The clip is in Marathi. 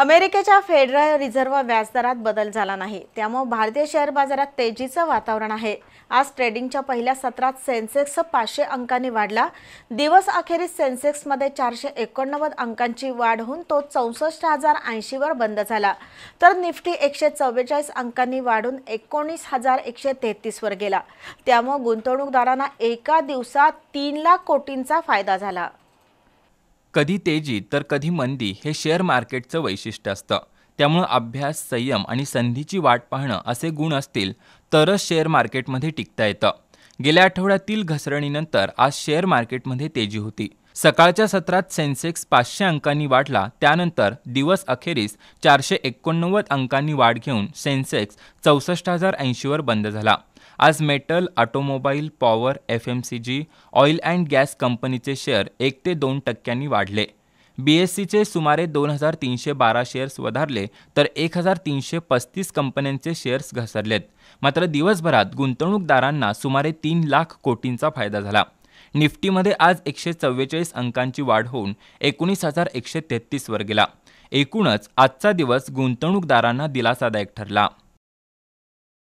अमेरिकेच्या फेडरल रिझर्व्ह व्याजदरात बदल झाला नाही त्यामुळे भारतीय शेअर बाजारात तेजीचं वातावरण आहे आज ट्रेडिंगच्या पहिल्या सत्रात सेन्सेक्स पाचशे अंकांनी वाढला दिवस अखेरीस सेन्सेक्समध्ये चारशे एकोणनव्वद अंकांची वाढ होऊन तो चौसष्ट हजार ऐंशीवर बंद झाला तर निफ्टी एकशे चव्वेचाळीस अंकांनी वाढून एकोणीस हजार एकशे तेहतीसवर गेला त्यामुळे गुंतवणूकदारांना एका दिवसात तीन लाख कोटींचा फायदा झाला कधी तेजी तर कधी मंदी हे शेअर मार्केटचं वैशिष्ट्य असतं त्यामुळं अभ्यास संयम आणि संधीची वाट पाहणं असे गुण असतील तरच शेअर मार्केटमध्ये टिकता येतं गेल्या आठवड्यातील घसरणीनंतर आज शेअर मार्केटमध्ये तेजी होती सकाळच्या सत्रात सेन्सेक्स पाचशे अंकांनी वाढला त्यानंतर दिवस अखेरीस चारशे एकोणनव्वद अंकांनी वाढ घेऊन सेन्सेक्स चौसष्ट हजार ऐंशीवर बंद झाला आज metal automobile power F M C G oil and gas कंपनीचे शेअर एक ते दोन टक्क्यांनी वाढले बी एस सीचे सुमारे दोन हजार तीनशे बारा शेअर्स वधारले तर एक हजार तीनशे पस्तीस कंपन्यांचे शेअर्स घसरलेत मात्र दिवसभरात गुंतवणूकदारांना सुमारे तीन लाख कोटींचा फायदा झाला निफ्टीमध्ये आज एकशे चव्वेचाळीस अंकांची वाढ होऊन एकोणीस हजार एकशे तेहतीसवर गेला एकूणच आजचा दिवस गुंतवणूकदारांना दिलासादायक ठरला